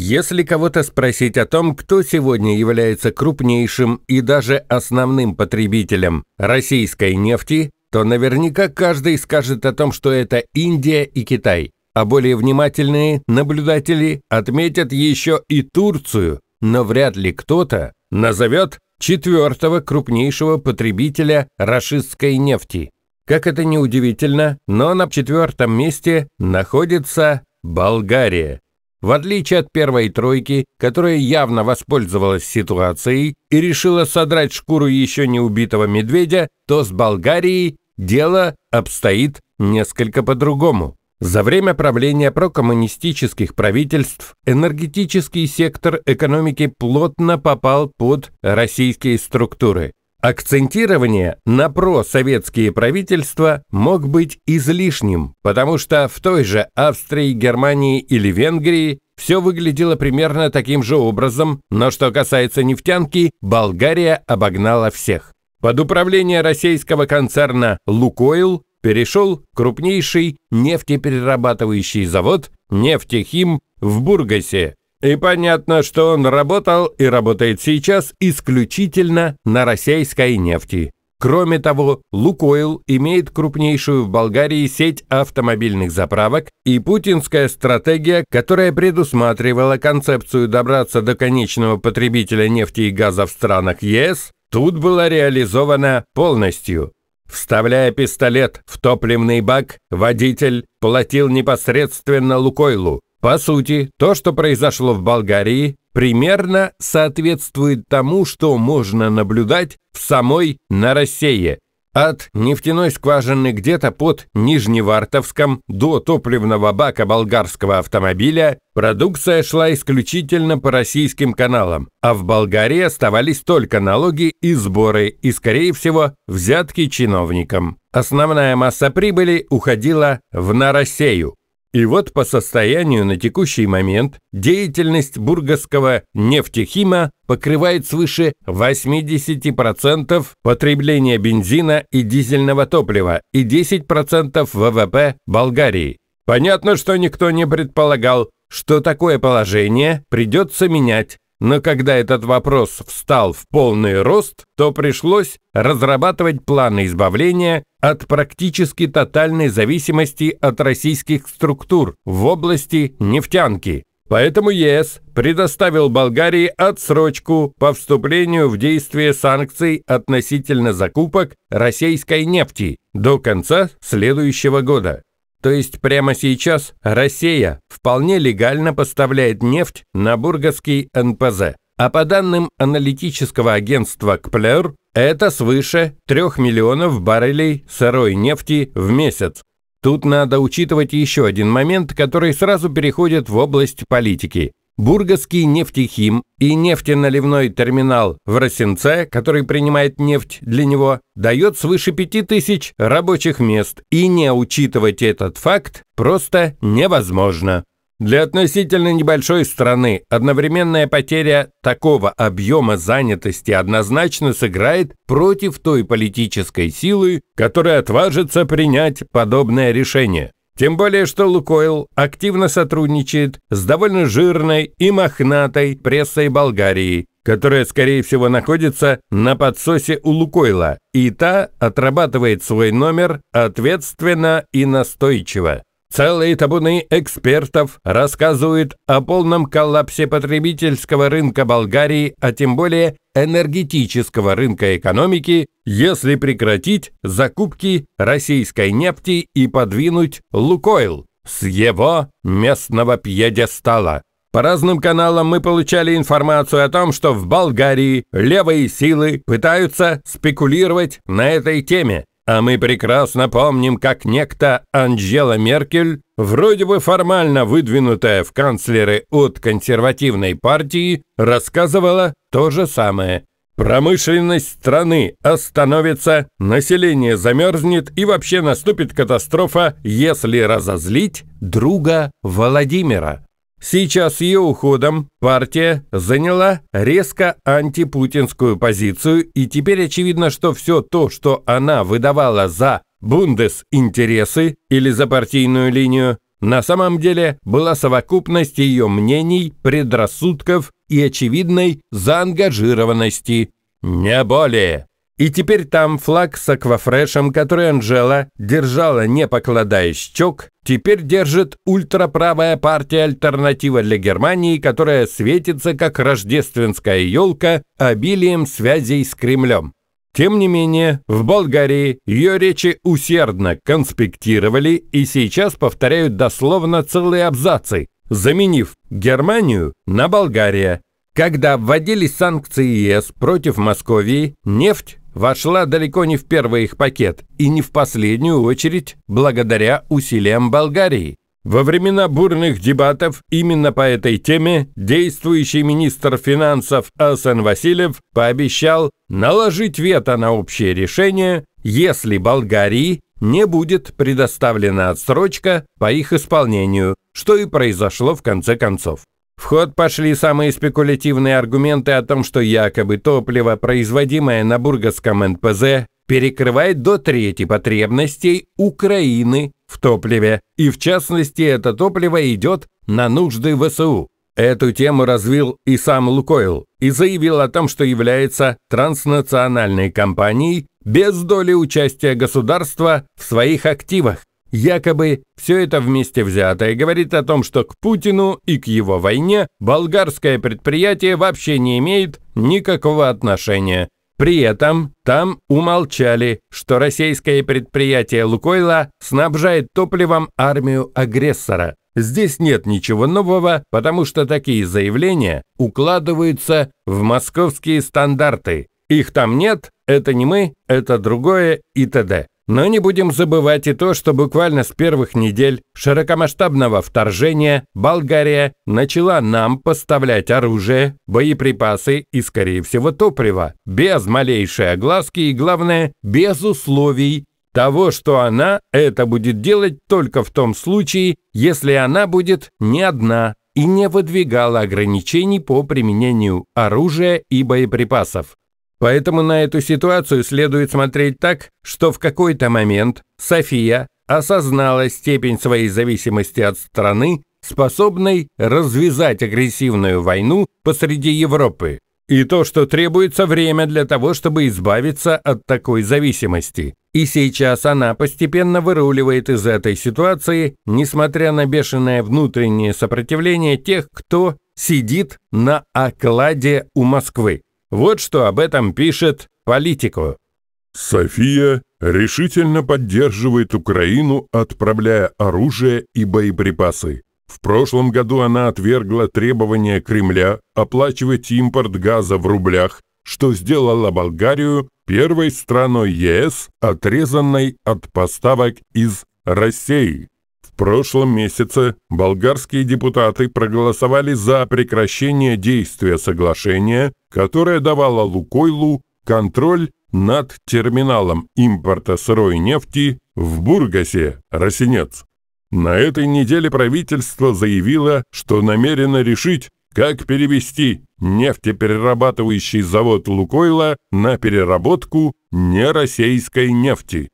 Если кого-то спросить о том, кто сегодня является крупнейшим и даже основным потребителем российской нефти, то наверняка каждый скажет о том, что это Индия и Китай. А более внимательные наблюдатели отметят еще и Турцию, но вряд ли кто-то назовет четвертого крупнейшего потребителя рашистской нефти. Как это ни удивительно, но на четвертом месте находится Болгария. В отличие от первой тройки, которая явно воспользовалась ситуацией и решила содрать шкуру еще не убитого медведя, то с Болгарией дело обстоит несколько по-другому. За время правления прокоммунистических правительств энергетический сектор экономики плотно попал под российские структуры. Акцентирование на просоветские правительства мог быть излишним, потому что в той же Австрии, Германии или Венгрии все выглядело примерно таким же образом, но что касается нефтянки, Болгария обогнала всех. Под управление российского концерна «Лукойл» перешел крупнейший нефтеперерабатывающий завод «Нефтехим» в Бургасе, и понятно, что он работал и работает сейчас исключительно на российской нефти. Кроме того, «Лукойл» имеет крупнейшую в Болгарии сеть автомобильных заправок и путинская стратегия, которая предусматривала концепцию добраться до конечного потребителя нефти и газа в странах ЕС, тут была реализована полностью. Вставляя пистолет в топливный бак, водитель платил непосредственно «Лукойлу», по сути, то, что произошло в Болгарии, примерно соответствует тому, что можно наблюдать в самой Наросее. От нефтяной скважины где-то под Нижневартовском до топливного бака болгарского автомобиля продукция шла исключительно по российским каналам, а в Болгарии оставались только налоги и сборы и, скорее всего, взятки чиновникам. Основная масса прибыли уходила в Наросею, и вот по состоянию на текущий момент деятельность бургасского нефтехима покрывает свыше 80% потребления бензина и дизельного топлива и 10% ВВП Болгарии. Понятно, что никто не предполагал, что такое положение придется менять, но когда этот вопрос встал в полный рост, то пришлось разрабатывать планы избавления от практически тотальной зависимости от российских структур в области нефтянки. Поэтому ЕС предоставил Болгарии отсрочку по вступлению в действие санкций относительно закупок российской нефти до конца следующего года. То есть прямо сейчас Россия вполне легально поставляет нефть на бургасский НПЗ. А по данным аналитического агентства КПЛЕР, это свыше 3 миллионов баррелей сырой нефти в месяц. Тут надо учитывать еще один момент, который сразу переходит в область политики. Бургасский нефтехим и нефтеналивной терминал в Росинце, который принимает нефть для него, дает свыше 5000 рабочих мест, и не учитывать этот факт просто невозможно. Для относительно небольшой страны одновременная потеря такого объема занятости однозначно сыграет против той политической силы, которая отважится принять подобное решение. Тем более, что Лукойл активно сотрудничает с довольно жирной и мохнатой прессой Болгарии, которая, скорее всего, находится на подсосе у Лукойла, и та отрабатывает свой номер ответственно и настойчиво. Целые табуны экспертов рассказывают о полном коллапсе потребительского рынка Болгарии, а тем более энергетического рынка экономики, если прекратить закупки российской нефти и подвинуть «Лукойл» с его местного пьедестала. По разным каналам мы получали информацию о том, что в Болгарии левые силы пытаются спекулировать на этой теме. А мы прекрасно помним, как некто Анджела Меркель, вроде бы формально выдвинутая в канцлеры от консервативной партии, рассказывала то же самое. Промышленность страны остановится, население замерзнет и вообще наступит катастрофа, если разозлить друга Владимира. Сейчас с ее уходом партия заняла резко антипутинскую позицию, и теперь очевидно, что все то, что она выдавала за бундес-интересы или за партийную линию, на самом деле была совокупность ее мнений, предрассудков и очевидной заангажированности. Не более. И теперь там флаг с аквафрешем, который Анжела держала, не покладая щек, теперь держит ультраправая партия «Альтернатива для Германии», которая светится, как рождественская елка, обилием связей с Кремлем. Тем не менее, в Болгарии ее речи усердно конспектировали и сейчас повторяют дословно целые абзацы, заменив Германию на Болгария, когда вводились санкции ЕС против Московии, нефть вошла далеко не в первый их пакет и не в последнюю очередь благодаря усилиям Болгарии. Во времена бурных дебатов именно по этой теме действующий министр финансов Асен Васильев пообещал наложить вето на общее решение, если Болгарии не будет предоставлена отсрочка по их исполнению, что и произошло в конце концов. В ход пошли самые спекулятивные аргументы о том, что якобы топливо, производимое на Бургасском НПЗ, перекрывает до трети потребностей Украины в топливе, и в частности это топливо идет на нужды ВСУ. Эту тему развил и сам Лукойл и заявил о том, что является транснациональной компанией без доли участия государства в своих активах. Якобы все это вместе взятое говорит о том, что к Путину и к его войне болгарское предприятие вообще не имеет никакого отношения. При этом там умолчали, что российское предприятие «Лукойла» снабжает топливом армию агрессора. Здесь нет ничего нового, потому что такие заявления укладываются в московские стандарты. Их там нет, это не мы, это другое и т.д. Но не будем забывать и то, что буквально с первых недель широкомасштабного вторжения Болгария начала нам поставлять оружие, боеприпасы и, скорее всего, топливо, без малейшей огласки и, главное, без условий того, что она это будет делать только в том случае, если она будет не одна и не выдвигала ограничений по применению оружия и боеприпасов. Поэтому на эту ситуацию следует смотреть так, что в какой-то момент София осознала степень своей зависимости от страны, способной развязать агрессивную войну посреди Европы, и то, что требуется время для того, чтобы избавиться от такой зависимости. И сейчас она постепенно выруливает из этой ситуации, несмотря на бешеное внутреннее сопротивление тех, кто сидит на окладе у Москвы. Вот что об этом пишет «Политику». София решительно поддерживает Украину, отправляя оружие и боеприпасы. В прошлом году она отвергла требования Кремля оплачивать импорт газа в рублях, что сделало Болгарию первой страной ЕС, отрезанной от поставок из России прошлом месяце болгарские депутаты проголосовали за прекращение действия соглашения, которое давало Лукойлу контроль над терминалом импорта сырой нефти в Бургасе, Росинец. На этой неделе правительство заявило, что намерено решить, как перевести нефтеперерабатывающий завод «Лукойла» на переработку нероссийской нефти.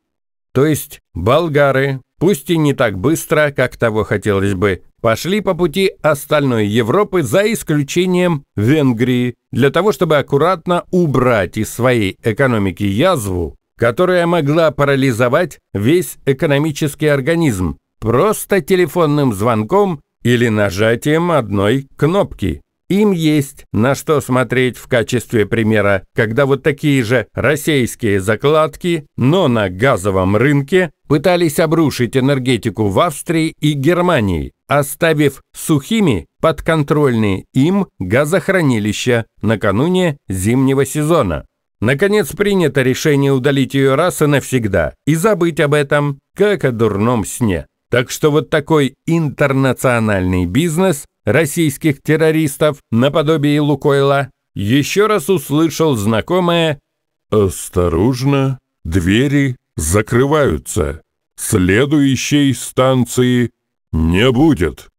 То есть болгары пусть и не так быстро, как того хотелось бы, пошли по пути остальной Европы за исключением Венгрии, для того, чтобы аккуратно убрать из своей экономики язву, которая могла парализовать весь экономический организм просто телефонным звонком или нажатием одной кнопки. Им есть на что смотреть в качестве примера, когда вот такие же российские закладки, но на газовом рынке пытались обрушить энергетику в Австрии и Германии, оставив сухими подконтрольные им газохранилища накануне зимнего сезона. Наконец принято решение удалить ее раз и навсегда и забыть об этом, как о дурном сне. Так что вот такой интернациональный бизнес российских террористов наподобие Лукойла еще раз услышал знакомое «Осторожно, двери закрываются. Следующей станции не будет.